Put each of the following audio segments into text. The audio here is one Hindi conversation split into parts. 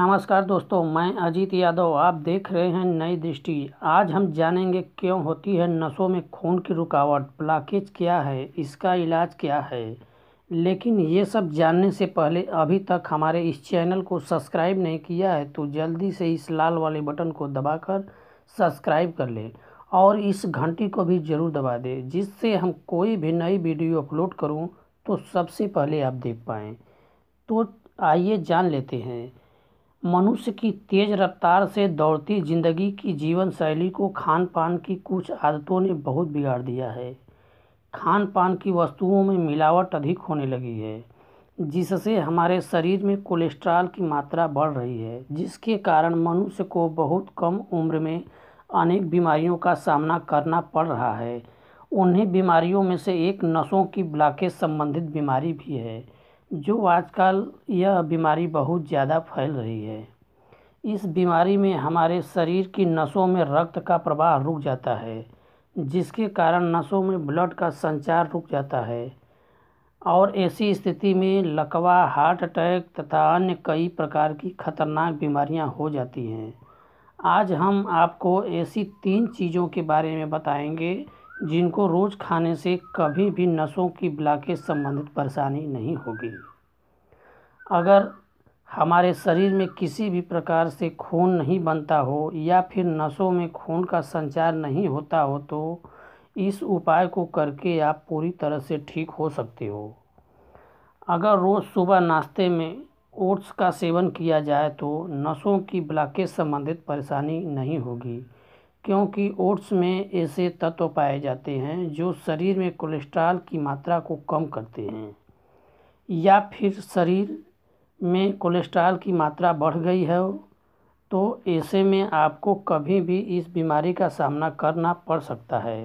नमस्कार दोस्तों मैं अजीत यादव आप देख रहे हैं नई दृष्टि आज हम जानेंगे क्यों होती है नसों में खून की रुकावट प्लाकेज क्या है इसका इलाज क्या है लेकिन ये सब जानने से पहले अभी तक हमारे इस चैनल को सब्सक्राइब नहीं किया है तो जल्दी से इस लाल वाले बटन को दबाकर सब्सक्राइब कर लें और इस घंटी को भी ज़रूर दबा दें जिससे हम कोई भी नई वीडियो अपलोड करूँ तो सबसे पहले आप देख पाएँ तो आइए जान लेते हैं मनुष्य की तेज रफ्तार से दौड़ती जिंदगी की जीवन शैली को खान पान की कुछ आदतों ने बहुत बिगाड़ दिया है खान पान की वस्तुओं में मिलावट अधिक होने लगी है जिससे हमारे शरीर में कोलेस्ट्रॉल की मात्रा बढ़ रही है जिसके कारण मनुष्य को बहुत कम उम्र में अनेक बीमारियों का सामना करना पड़ रहा है उन्हीं बीमारियों में से एक नसों की ब्लॉकेज संबंधित बीमारी भी है जो आजकल यह बीमारी बहुत ज़्यादा फैल रही है इस बीमारी में हमारे शरीर की नसों में रक्त का प्रवाह रुक जाता है जिसके कारण नसों में ब्लड का संचार रुक जाता है और ऐसी स्थिति में लकवा हार्ट अटैक तथा अन्य कई प्रकार की खतरनाक बीमारियां हो जाती हैं आज हम आपको ऐसी तीन चीज़ों के बारे में बताएंगे जिनको रोज़ खाने से कभी भी नसों की ब्लाकेज संबंधित परेशानी नहीं होगी अगर हमारे शरीर में किसी भी प्रकार से खून नहीं बनता हो या फिर नसों में खून का संचार नहीं होता हो तो इस उपाय को करके आप पूरी तरह से ठीक हो सकते हो अगर रोज़ सुबह नाश्ते में ओट्स का सेवन किया जाए तो नसों की ब्लाकेज संबंधित परेशानी नहीं होगी क्योंकि ओट्स में ऐसे तत्व पाए जाते हैं जो शरीर में कोलेस्ट्रॉल की मात्रा को कम करते हैं या फिर शरीर में कोलेस्ट्रॉल की मात्रा बढ़ गई है तो ऐसे में आपको कभी भी इस बीमारी का सामना करना पड़ सकता है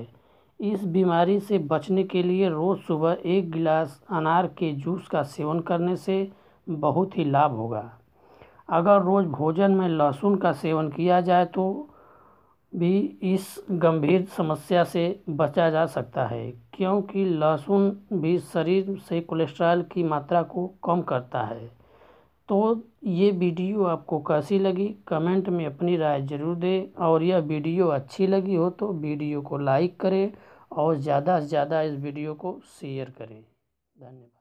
इस बीमारी से बचने के लिए रोज़ सुबह एक गिलास अनार के जूस का सेवन करने से बहुत ही लाभ होगा अगर रोज़ भोजन में लहसुन का सेवन किया जाए तो भी इस गंभीर समस्या से बचा जा सकता है क्योंकि लहसुन भी शरीर से कोलेस्ट्रॉल की मात्रा को कम करता है तो ये वीडियो आपको कैसी लगी कमेंट में अपनी राय ज़रूर दें और यह वीडियो अच्छी लगी हो तो वीडियो को लाइक करें और ज़्यादा से ज़्यादा इस वीडियो को शेयर करें धन्यवाद